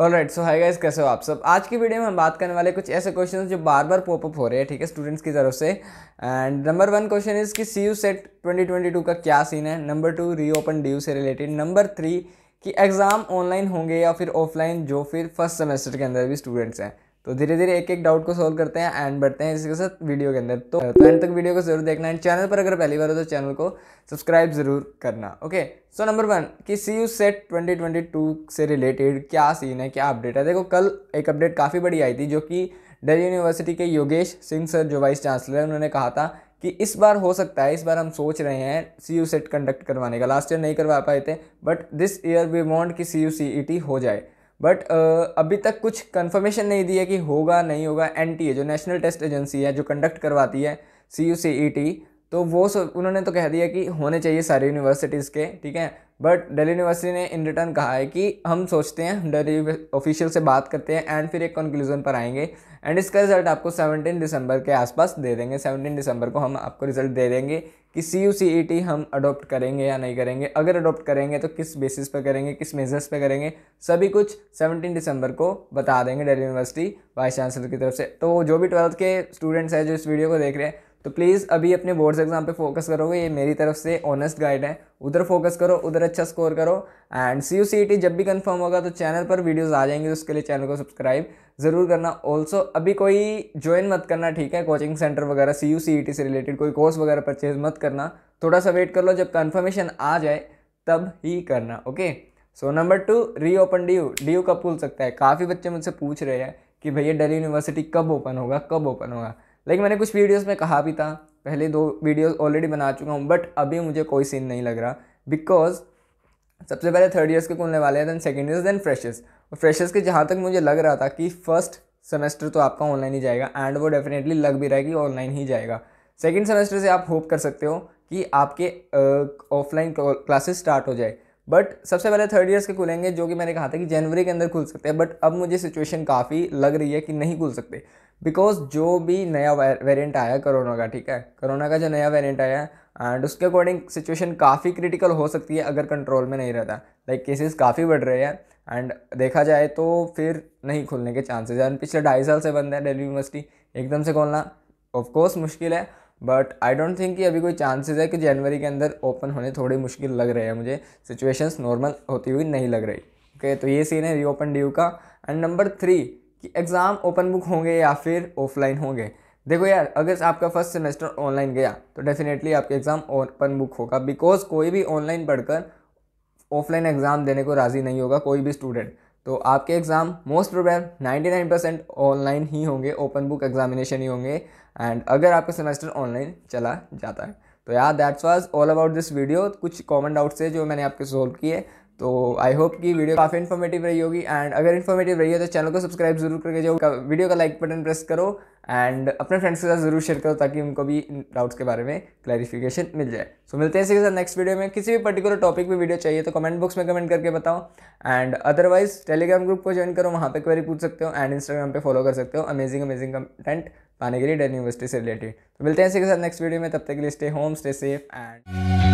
all right so hi guys कैसे हो आप सब आज की वीडियो में हम बात करने वाले कुछ ऐसे क्वेश्चन जो बार बार पॉपअप हो रहे हैं ठीक है स्टूडेंट्स की तरफ से and number one question is कि सी यू सेट 2022 का क्या सीन है number two reopen D से रिलेटेड नंबर थ्री कि एग्ज़ाम ऑनलाइन होंगे या फिर ऑफलाइन जो फिर फर्स्ट सेमेस्टर के अंदर भी स्टूडेंट्स हैं तो धीरे धीरे एक एक डाउट को सोल्व करते हैं एंड बढ़ते हैं इसके साथ वीडियो के अंदर तो एंड तो तक वीडियो को जरूर देखना एंड चैनल पर अगर पहली बार हो तो चैनल को सब्सक्राइब जरूर करना ओके सो नंबर वन कि C U set twenty twenty two से रिलेटेड क्या सीन है क्या अपडेट है देखो कल एक अपडेट काफ़ी बड़ी आई थी जो कि डेली यूनिवर्सिटी के योगेश सिंह सर जो वाइस चांसलर हैं उन्होंने कहा था कि इस बार हो सकता है इस बार हम सोच रहे हैं सी यू सेट कंडक्ट करवाने का लास्ट ईयर नहीं करवा पाए थे but this year we want कि C U C E T हो जाए बट uh, अभी तक कुछ कंफर्मेशन नहीं दी है कि होगा नहीं होगा एन जो नेशनल टेस्ट एजेंसी है जो कंडक्ट करवाती है सी यू सी ई टी तो वो उन्होंने तो कह दिया कि होने चाहिए सारी यूनिवर्सिटीज़ के ठीक है बट दिल्ली यूनिवर्सिटी ने इन रिटर्न कहा है कि हम सोचते हैं डेली ऑफिशियल से बात करते हैं एंड फिर एक कंक्लूजन पर आएंगे एंड इसका रिजल्ट आपको 17 दिसंबर के आसपास दे देंगे 17 दिसंबर को हम आपको रिजल्ट दे देंगे कि C U C E T हम अडोप्ट करेंगे या नहीं करेंगे अगर अडोप्ट करेंगे तो किस बेसिस पर करेंगे किस मेजर्स पर करेंगे सभी कुछ 17 दिसंबर को बता देंगे डेली यूनिवर्सिटी वाइस चांसलर की तरफ से तो जो भी ट्वेल्थ के स्टूडेंट्स हैं जो इस वीडियो को देख रहे हैं तो प्लीज़ अभी अपने बोर्ड्स एग्जाम पे फोकस करोगे ये मेरी तरफ से ऑनेस्ट गाइड है उधर फोकस करो उधर अच्छा स्कोर करो and C U C T जब भी कंफर्म होगा तो चैनल पर वीडियोस आ जाएंगे तो उसके लिए चैनल को सब्सक्राइब ज़रूर करना ऑल्सो अभी कोई ज्वाइन मत करना ठीक है कोचिंग सेंटर वगैरह सी यू सी टी से रिलेटेड कोई कोर्स वगैरह परचेज मत करना थोड़ा सा वेट कर लो जब कन्फर्मेशन आ जाए तब ही करना okay so number two reopen D U D U कब खुल सकता है काफ़ी बच्चे मुझसे पूछ रहे हैं कि भैया डेली यूनिवर्सिटी कब ओपन होगा कब ओपन होगा लेकिन मैंने कुछ वीडियोस में कहा भी था पहले दो वीडियोस ऑलरेडी बना चुका हूँ बट अभी मुझे कोई सीन नहीं लग रहा बिकॉज सबसे पहले थर्ड ईयर्स के खुलने वाले हैं then second years then freshers और फ्रेशर्स के जहाँ तक मुझे लग रहा था कि फर्स्ट सेमेस्टर तो आपका ऑनलाइन ही जाएगा एंड वो डेफिनेटली लग भी रहा है कि ऑनलाइन ही जाएगा सेकेंड सेमेस्टर से आप होप कर सकते हो कि आपके ऑफलाइन क्लासेस स्टार्ट हो जाए बट सबसे पहले थर्ड ईयर्स के खुलेंगे जो कि मैंने कहा था कि जनवरी के अंदर खुल सकते हैं बट अब मुझे सिचुएशन काफ़ी लग रही है कि नहीं खुल सकते बिकॉज जो भी नया वेरिएंट आया कोरोना का ठीक है कोरोना का जो नया वेरिएंट आया एंड उसके अकॉर्डिंग सिचुएशन काफ़ी क्रिटिकल हो सकती है अगर कंट्रोल में नहीं रहता लाइक केसेस काफ़ी बढ़ रहे हैं एंड देखा जाए तो फिर नहीं खुलने के चांसेज हैं पिछले ढाई साल से बंद है डेली यूनिवर्सिटी एकदम से खोलना ऑफकोर्स मुश्किल है बट आई डोंट थिंक कि अभी कोई चांसेस है कि जनवरी के अंदर ओपन होने थोड़ी मुश्किल लग रहे हैं मुझे सिचुएशंस नॉर्मल होती हुई नहीं लग रही ओके okay, तो ये सीन है रीओपन ड्यू का एंड नंबर थ्री कि एग्ज़ाम ओपन बुक होंगे या फिर ऑफलाइन होंगे देखो यार अगर आपका फर्स्ट सेमेस्टर ऑनलाइन गया तो डेफिनेटली आपके एग्ज़ाम ओपन बुक होगा बिकॉज कोई भी ऑनलाइन पढ़कर ऑफलाइन एग्ज़ाम देने को राज़ी नहीं होगा कोई भी स्टूडेंट तो आपके एग्ज़ाम मोस्ट प्रोबेबल 99% ऑनलाइन ही होंगे ओपन बुक एग्जामिनेशन ही होंगे एंड अगर आपका सेमेस्टर ऑनलाइन चला जाता है तो यार that's was all about this video कुछ कॉमन डाउट्स है जो मैंने आपके सॉल्व किए तो आई होप कि वीडियो काफ़ी इन्फॉर्मेटिव रही होगी एंड अगर इन्फॉर्मेटिव रही है तो चैनल को सब्सक्राइब जरूर करके जाओ वीडियो का लाइक बटन प्रेस करो एंड अपने फ्रेंड्स के साथ जरूर शेयर करो ताकि उनको भी इन डाउट्स के बारे में क्लैरिफिकेशन मिल जाए सो so, मिलते हैं इसी के साथ नेक्स्ट वीडियो में किसी भी पर्टिकुलर टॉपिक पर वीडियो चाहिए तो कमेंट बॉक्स में कमेंट करके बताओ एंड अदरवाइज टेलीग्राम ग्रुप को ज्वाइन करो वहाँ पर क्वेरी पूछ सकते हो एंड इंस्टाग्राम पर फॉलो कर सकते हो अमेजिंग अमेजिंग कंटेंट पाने के लिए डेन यूनिवर्सिटी से रिलेटेड तो मिलते हैं इसी के साथ नेक्स्ट वीडियो में तब तक के लिए stay home stay safe and